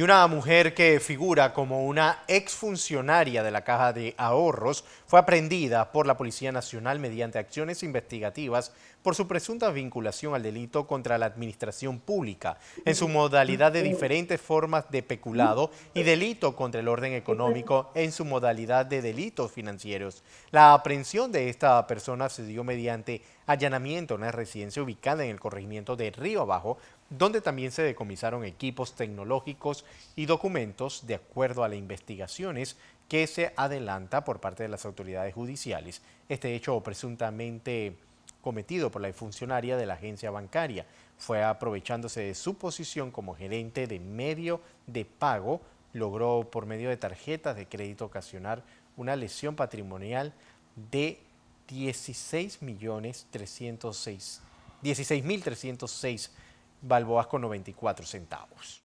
y una mujer que figura como una exfuncionaria de la Caja de Ahorros fue aprehendida por la Policía Nacional mediante acciones investigativas por su presunta vinculación al delito contra la administración pública en su modalidad de diferentes formas de peculado y delito contra el orden económico en su modalidad de delitos financieros. La aprehensión de esta persona se dio mediante allanamiento en una residencia ubicada en el corregimiento de Río Abajo donde también se decomisaron equipos tecnológicos y documentos de acuerdo a las investigaciones que se adelanta por parte de las autoridades judiciales. Este hecho presuntamente cometido por la funcionaria de la agencia bancaria fue aprovechándose de su posición como gerente de medio de pago, logró por medio de tarjetas de crédito ocasionar una lesión patrimonial de 16 millones balboas con 94 centavos.